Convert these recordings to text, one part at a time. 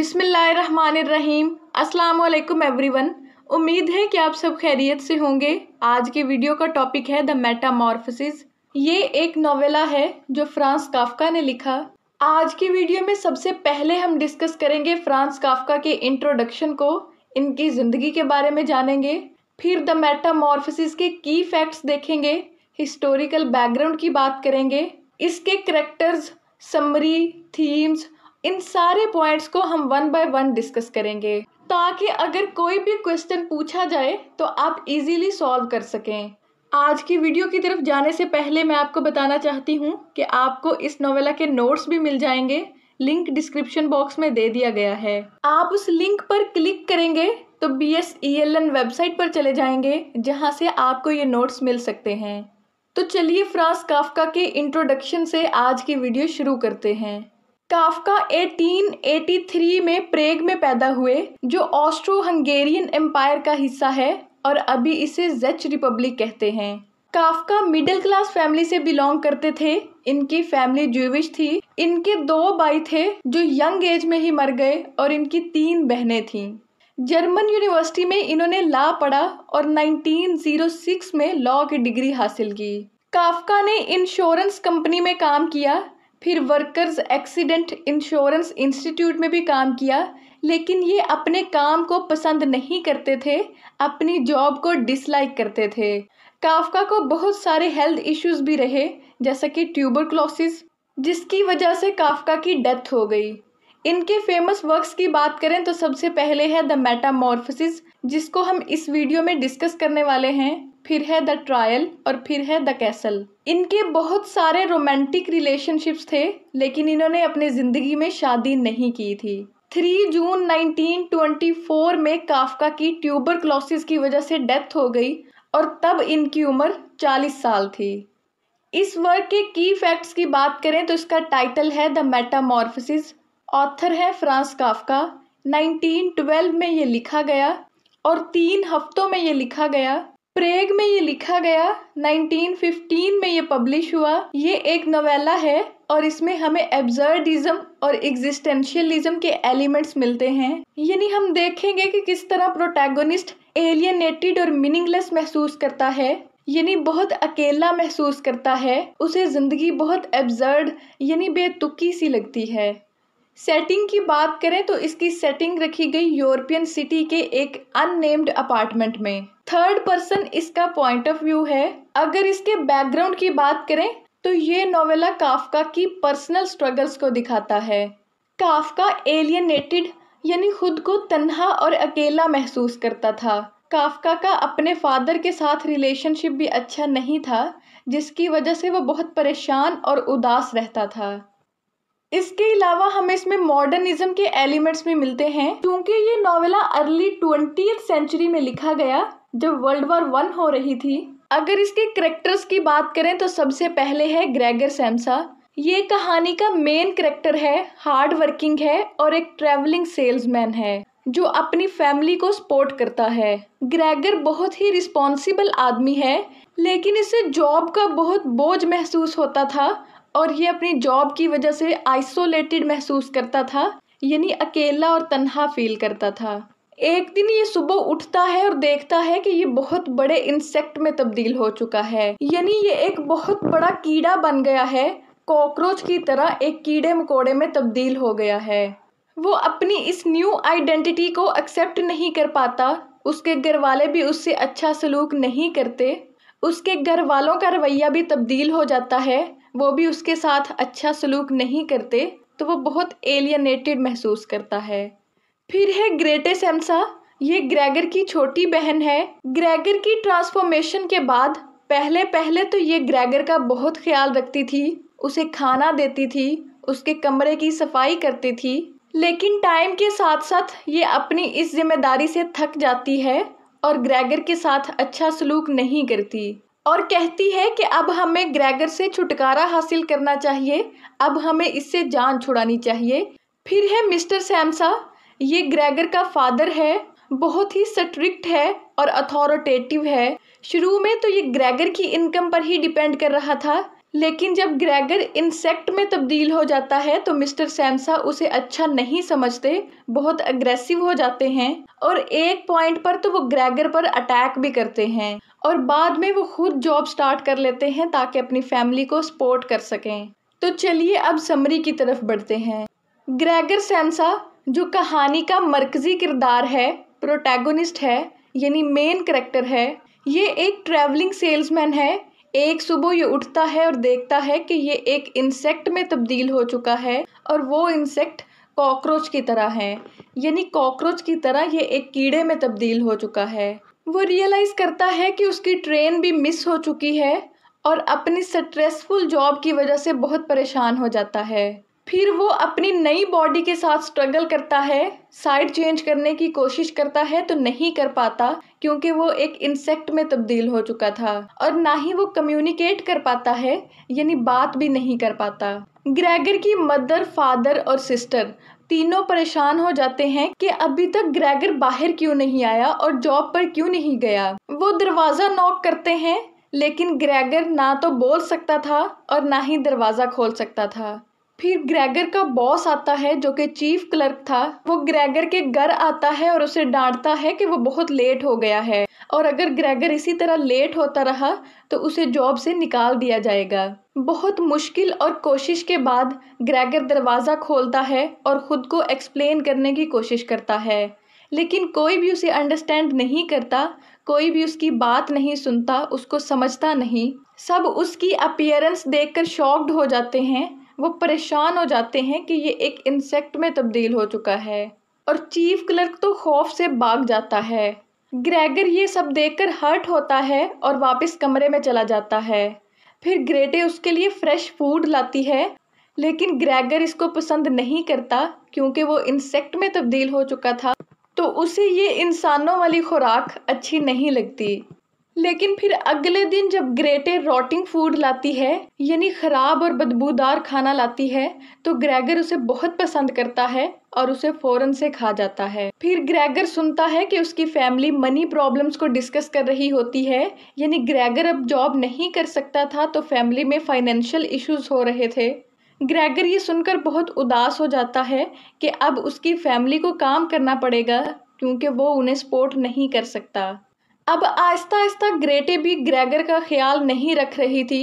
अस्सलाम वालेकुम एवरीवन उम्मीद है कि आप सब खैरियत से होंगे आज के वीडियो का टॉपिक है द मेटामॉर्फोसिस ये एक नोवेला है जो फ्रांस काफका ने लिखा आज की वीडियो में सबसे पहले हम डिस्कस करेंगे फ्रांस काफका के इंट्रोडक्शन को इनकी ज़िंदगी के बारे में जानेंगे फिर द मेटामॉर्फोसिस के की फैक्ट्स देखेंगे हिस्टोरिकल बैकग्राउंड की बात करेंगे इसके करेक्टर्स समरी थीम्स इन सारे पॉइंट्स को हम वन बाय वन डिस्कस करेंगे ताकि अगर कोई भी क्वेश्चन पूछा जाए तो आप इजीली सॉल्व कर सकें आज की वीडियो की तरफ जाने से पहले मैं आपको बताना चाहती हूँ कि आपको इस नोवेला के नोट्स भी मिल जाएंगे लिंक डिस्क्रिप्शन बॉक्स में दे दिया गया है आप उस लिंक पर क्लिक करेंगे तो B S E L N website पर चले जाएंगे जहाँ से आपको ये नोट्स मिल सकते हैं तो चलिए फ्रांस काफ्का के इंट्रोडक्शन से आज की वीडियो शुरू करते हैं काफ्का 1883 में प्रेग में पैदा हुए जो ऑस्ट्रो हंगेरियन एम्पायर का हिस्सा है और अभी इसे जेच रिपब्लिक कहते हैं काफ्का मिडिल क्लास फैमिली से बिलोंग करते थे इनकी फैमिली ज्यूविश थी इनके दो भाई थे जो यंग एज में ही मर गए और इनकी तीन बहनें थीं जर्मन यूनिवर्सिटी में इन्होंने ला पढ़ा और 1906 में लॉ की डिग्री हासिल की काफका ने इंश्योरेंस कंपनी में काम किया फिर वर्कर्स एक्सीडेंट इंश्योरेंस इंस्टीट्यूट में भी काम किया लेकिन ये अपने काम को पसंद नहीं करते थे अपनी जॉब को डिसलाइक करते थे काफका को बहुत सारे हेल्थ इश्यूज भी रहे जैसा कि क्लोसिस जिसकी वजह से काफका की डेथ हो गई इनके फेमस वर्क्स की बात करें तो सबसे पहले है द मेटामॉर्फोसिस जिसको हम इस वीडियो में डिस्कस करने वाले हैं फिर है द ट्रायल और फिर है द कैसल इनके बहुत सारे रोमांटिक रिलेशनशिप्स थे लेकिन इन्होंने अपनी ज़िंदगी में शादी नहीं की थी 3 जून 1924 में काफका की ट्यूबर क्लोसिस की वजह से डेथ हो गई और तब इनकी उम्र 40 साल थी इस वर्क के की फैक्ट्स की बात करें तो इसका टाइटल है द मेटामॉर्फिस ऑथर है फ्रांस काफका 1912 में ये लिखा गया और तीन हफ्तों में ये लिखा गया प्रेग में ये लिखा गया 1915 में ये पब्लिश हुआ ये एक नोवेला है और इसमें हमें एब्जर्डिज्म और एग्जिस्टेंशियलिज्म के एलिमेंट्स मिलते हैं यानी हम देखेंगे कि किस तरह प्रोटैगोनिस्ट एलियनेटेड और मीनिंगलेस महसूस करता है यानी बहुत अकेला महसूस करता है उसे ज़िंदगी बहुत एब्जर्ड यानी बेतुकी सी लगती है सेटिंग की बात करें तो इसकी सेटिंग रखी गई यूरोपियन सिटी के एक अननेम्ड अपार्टमेंट में थर्ड पर्सन इसका पॉइंट ऑफ व्यू है अगर इसके बैकग्राउंड की बात करें तो ये नोवेला काफका की पर्सनल स्ट्रगल्स को दिखाता है काफका एलियनेटेड यानी खुद को तन्हा और अकेला महसूस करता था काफका का अपने फादर के साथ रिलेशनशिप भी अच्छा नहीं था जिसकी वजह से वह बहुत परेशान और उदास रहता था इसके अलावा हमें इसमें मॉडर्निज्म के एलिमेंट्स भी मिलते हैं क्योंकि ये नॉवेला अर्ली ट्वेंटी सेंचुरी में लिखा गया जब वर्ल्ड वॉर वन हो रही थी अगर इसके करेक्टर्स की बात करें तो सबसे पहले है ग्रेगर सैमसा ये कहानी का मेन करेक्टर है हार्ड वर्किंग है और एक ट्रेवलिंग सेल्समैन है जो अपनी फैमिली को सपोर्ट करता है ग्रेगर बहुत ही रिस्पॉन्सिबल आदमी है लेकिन इसे जॉब का बहुत बोझ महसूस होता था और ये अपनी जॉब की वजह से आइसोलेटेड महसूस करता था यानी अकेला और तनहा फील करता था एक दिन ये सुबह उठता है और देखता है कि ये बहुत बड़े इंसेक्ट में तब्दील हो चुका है यानी ये एक बहुत बड़ा कीड़ा बन गया है कॉकरोच की तरह एक कीड़े मकोड़े में तब्दील हो गया है वो अपनी इस न्यू आइडेंटिटी को एक्सेप्ट नहीं कर पाता उसके घर वाले भी उससे अच्छा सलूक नहीं करते उसके घर वालों का रवैया भी तब्दील हो जाता है वो भी उसके साथ अच्छा सलूक नहीं करते तो वो बहुत एलियनेटेड महसूस करता है फिर है ग्रेटे सैमसा ये ग्रेगर की छोटी बहन है ग्रेगर की ट्रांसफॉर्मेशन के बाद पहले पहले तो ये ग्रेगर का बहुत ख्याल रखती थी उसे खाना देती थी उसके कमरे की सफाई करती थी लेकिन टाइम के साथ साथ ये अपनी इस जिम्मेदारी से थक जाती है और ग्रेगर के साथ अच्छा सलूक नहीं करती और कहती है कि अब हमें ग्रेगर से छुटकारा हासिल करना चाहिए अब हमें इससे जान छुड़ानी चाहिए फिर है मिस्टर सैमसा ये ग्रेगर का फादर है बहुत ही स्ट्रिक्ट है और अथॉरिटेटिव है शुरू में तो ये ग्रेगर की इनकम पर ही डिपेंड कर रहा था लेकिन जब ग्रेगर इंसेक्ट में तब्दील हो जाता है तो मिस्टर सैमसा उसे अच्छा नहीं समझते बहुत अग्रेसिव हो जाते हैं और एक पॉइंट पर तो वो ग्रेगर पर अटैक भी करते हैं और बाद में वो खुद जॉब स्टार्ट कर लेते हैं ताकि अपनी फैमिली को सपोर्ट कर सकें तो चलिए अब समरी की तरफ बढ़ते हैं ग्रेगर सैमसा जो कहानी का मरकज़ी किरदार है प्रोटैगोनिस्ट है यानी मेन करेक्टर है ये एक ट्रैवलिंग सेल्समैन है एक सुबह ये उठता है और देखता है कि ये एक इंसेक्ट में तब्दील हो चुका है और वो इंसेक्ट कॉकरोच की तरह है यानी कॉकरोच की तरह ये एक कीड़े में तब्दील हो चुका है वो रियलाइज़ करता है कि उसकी ट्रेन भी मिस हो चुकी है और अपनी स्ट्रेसफुल जॉब की वजह से बहुत परेशान हो जाता है फिर वो अपनी नई बॉडी के साथ स्ट्रगल करता है साइड चेंज करने की कोशिश करता है तो नहीं कर पाता क्योंकि वो एक इंसेक्ट में तब्दील हो चुका था और ना ही वो कम्युनिकेट कर पाता है यानी बात भी नहीं कर पाता ग्रेगर की मदर फादर और सिस्टर तीनों परेशान हो जाते हैं कि अभी तक ग्रेगर बाहर क्यों नहीं आया और जॉब पर क्यों नहीं गया वो दरवाज़ा नॉक करते हैं लेकिन ग्रेगर ना तो बोल सकता था और ना ही दरवाज़ा खोल सकता था फिर ग्रेगर का बॉस आता है जो कि चीफ क्लर्क था वो ग्रेगर के घर आता है और उसे डांटता है कि वो बहुत लेट हो गया है और अगर ग्रेगर इसी तरह लेट होता रहा तो उसे जॉब से निकाल दिया जाएगा बहुत मुश्किल और कोशिश के बाद ग्रेगर दरवाज़ा खोलता है और ख़ुद को एक्सप्लेन करने की कोशिश करता है लेकिन कोई भी उसे अंडरस्टैंड नहीं करता कोई भी उसकी बात नहीं सुनता उसको समझता नहीं सब उसकी अपियरेंस देखकर शॉक्ड हो जाते हैं वो परेशान हो जाते हैं कि ये एक इंसेक्ट में तब्दील हो चुका है और चीफ क्लर्क तो खौफ से भाग जाता है ग्रेगर ये सब देखकर हर्ट होता है और वापस कमरे में चला जाता है फिर ग्रेटे उसके लिए फ्रेश फूड लाती है लेकिन ग्रेगर इसको पसंद नहीं करता क्योंकि वो इंसेक्ट में तब्दील हो चुका था तो उसे ये इंसानों वाली खुराक अच्छी नहीं लगती लेकिन फिर अगले दिन जब ग्रेटे रोटिंग फूड लाती है यानी ख़राब और बदबूदार खाना लाती है तो ग्रेगर उसे बहुत पसंद करता है और उसे फ़ौरन से खा जाता है फिर ग्रेगर सुनता है कि उसकी फैमिली मनी प्रॉब्लम्स को डिस्कस कर रही होती है यानी ग्रेगर अब जॉब नहीं कर सकता था तो फैमिली में फाइनेंशियल इश्यूज हो रहे थे ग्रेगर ये सुनकर बहुत उदास हो जाता है कि अब उसकी फैमिली को काम करना पड़ेगा क्योंकि वो उन्हें सपोर्ट नहीं कर सकता अब आहिस्ता आहिस्ता ग्रेटे भी ग्रेगर का ख्याल नहीं रख रही थी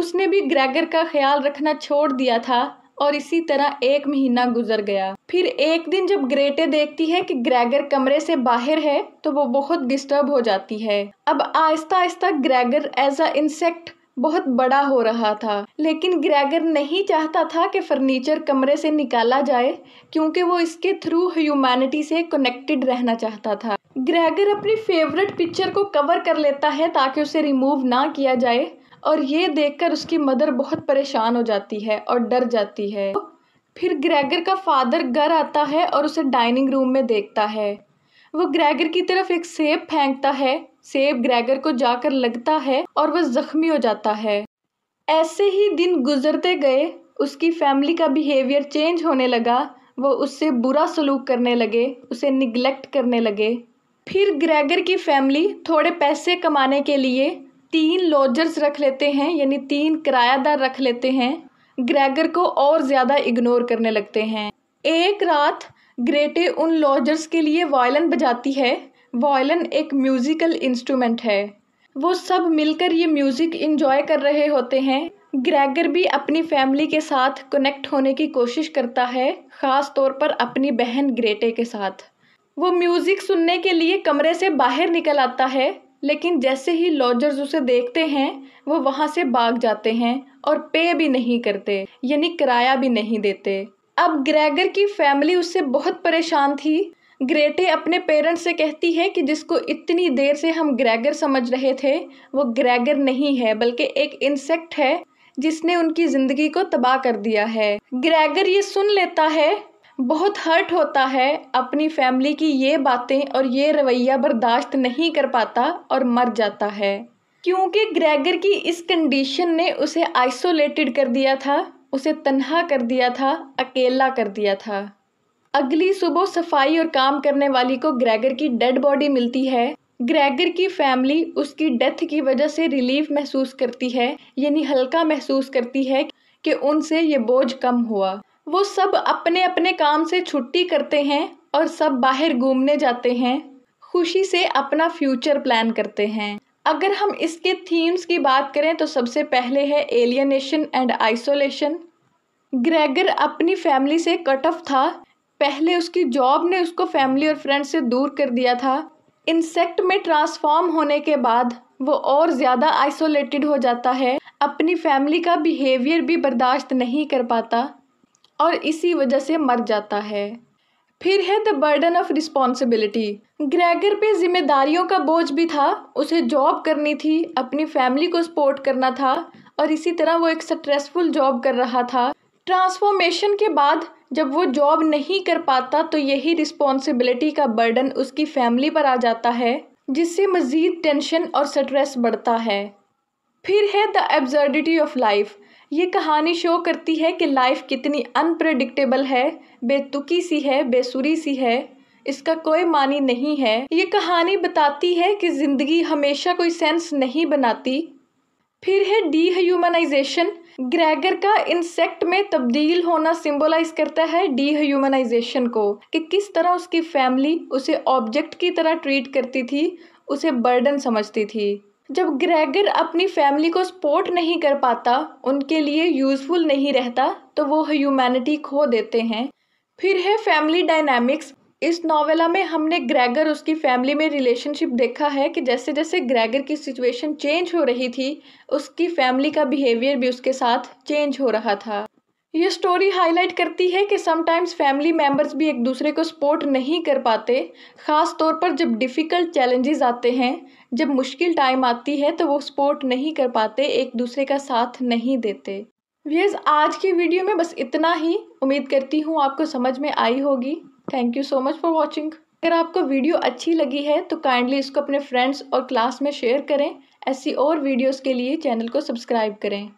उसने भी ग्रेगर का ख्याल रखना छोड़ दिया था और इसी तरह एक महीना गुजर गया फिर एक दिन जब ग्रेटे देखती है कि ग्रेगर कमरे से बाहर है तो वो बहुत डिस्टर्ब हो जाती है अब आहिस्ता आहिस्ता ग्रेगर एज अ इंसेक्ट बहुत बड़ा हो रहा था लेकिन ग्रेगर नहीं चाहता था कि फर्नीचर कमरे से निकाला जाए क्योंकि वो इसके थ्रू ह्यूमैनिटी से कनेक्टेड रहना चाहता था ग्रेगर अपनी फेवरेट पिक्चर को कवर कर लेता है ताकि उसे रिमूव ना किया जाए और ये देखकर उसकी मदर बहुत परेशान हो जाती है और डर जाती है फिर ग्रेगर का फादर घर आता है और उसे डाइनिंग रूम में देखता है वो ग्रेगर की तरफ एक सेब फेंकता है सेब ग्रेगर को जाकर लगता है और वह जख्मी हो जाता है ऐसे ही दिन गुजरते गए उसकी फैमिली का बिहेवियर चेंज होने लगा वो उससे बुरा सलूक करने लगे उसे निगलेक्ट करने लगे फिर ग्रेगर की फैमिली थोड़े पैसे कमाने के लिए तीन लॉजर्स रख लेते हैं यानी तीन किरायादार रख लेते हैं ग्रेगर को और ज़्यादा इग्नोर करने लगते हैं एक रात ग्रेटे उन लॉजर्स के लिए वायलन बजाती है वायलन एक म्यूज़िकल इंस्ट्रूमेंट है वो सब मिलकर ये म्यूज़िक इंजॉय कर रहे होते हैं ग्रेगर भी अपनी फैमिली के साथ कनेक्ट होने की कोशिश करता है ख़ास तौर पर अपनी बहन ग्रेटे के साथ वो म्यूज़िक सुनने के लिए कमरे से बाहर निकल आता है लेकिन जैसे ही लॉजर्स उसे देखते हैं वो वहाँ से भाग जाते हैं और पे भी नहीं करते यानी किराया भी नहीं देते अब ग्रेगर की फैमिली उससे बहुत परेशान थी ग्रेटे अपने पेरेंट्स से कहती है कि जिसको इतनी देर से हम ग्रेगर समझ रहे थे वो ग्रेगर नहीं है बल्कि एक इंसेक्ट है जिसने उनकी ज़िंदगी को तबाह कर दिया है ग्रेगर ये सुन लेता है बहुत हर्ट होता है अपनी फैमिली की ये बातें और ये रवैया बर्दाश्त नहीं कर पाता और मर जाता है क्योंकि ग्रेगर की इस कंडीशन ने उसे आइसोलेटेड कर दिया था उसे तन्हा कर दिया था अकेला कर दिया था अगली सुबह सफाई और काम करने वाली को ग्रेगर की डेड बॉडी मिलती है ग्रेगर की फैमिली उसकी डेथ की वजह से रिलीफ महसूस करती है यानी हल्का महसूस करती है कि उनसे ये बोझ कम हुआ वो सब अपने अपने काम से छुट्टी करते हैं और सब बाहर घूमने जाते हैं खुशी से अपना फ्यूचर प्लान करते हैं अगर हम इसके थीम्स की बात करें तो सबसे पहले है एलियनेशन एंड आइसोलेशन ग्रेगर अपनी फैमिली से कट ऑफ था पहले उसकी जॉब ने उसको फैमिली और फ्रेंड से दूर कर दिया था इंसेक्ट में ट्रांसफॉर्म होने के बाद वो और ज़्यादा आइसोलेटेड हो जाता है अपनी फैमिली का बिहेवियर भी बर्दाश्त नहीं कर पाता और इसी वजह से मर जाता है फिर है the burden of responsibility Gregor पे जिम्मेदारियों का बोझ भी था उसे जॉब करनी थी अपनी फैमिली को सपोर्ट करना था और इसी तरह वो एक स्ट्रेसफुल जॉब कर रहा था ट्रांसफॉर्मेशन के बाद जब वो जॉब नहीं कर पाता तो यही रिस्पॉन्सिबिलिटी का बर्डन उसकी फैमिली पर आ जाता है जिससे मज़ीद टेंशन और स्ट्रेस बढ़ता है फिर है द एब्जर्डिटी ऑफ लाइफ ये कहानी शो करती है कि लाइफ कितनी अनप्रडिक्टेबल है बेतुकी सी है बेसुरी सी है इसका कोई मानी नहीं है ये कहानी बताती है कि ज़िंदगी हमेशा कोई सेंस नहीं बनाती फिर है डीह्यूमनाइजेशन ग्रेगर का इंसेक्ट में तब्दील होना सिंबलाइज करता है डीह्यूमनाइजेशन को कि किस तरह उसकी फैमिली उसे ऑब्जेक्ट की तरह ट्रीट करती थी उसे बर्डन समझती थी जब ग्रेगर अपनी फैमिली को सपोर्ट नहीं कर पाता उनके लिए यूज़फुल नहीं रहता तो वो ह्यूमैनिटी खो देते हैं फिर है फैमिली डायनामिक्स इस नॉवेला में हमने ग्रेगर उसकी फैमिली में रिलेशनशिप देखा है कि जैसे जैसे ग्रेगर की सिचुएशन चेंज हो रही थी उसकी फैमिली का बिहेवियर भी उसके साथ चेंज हो रहा था ये स्टोरी हाईलाइट करती है कि समटाइम्स फैमिली मेम्बर्स भी एक दूसरे को सपोर्ट नहीं कर पाते ख़ास तौर पर जब डिफ़िकल्ट चैलेंजेस आते हैं जब मुश्किल टाइम आती है तो वो सपोर्ट नहीं कर पाते एक दूसरे का साथ नहीं देते वीज आज की वीडियो में बस इतना ही उम्मीद करती हूँ आपको समझ में आई होगी thank you so much for watching अगर आपको वीडियो अच्छी लगी है तो काइंडली इसको अपने फ्रेंड्स और क्लास में शेयर करें ऐसी और वीडियोज़ के लिए चैनल को सब्सक्राइब करें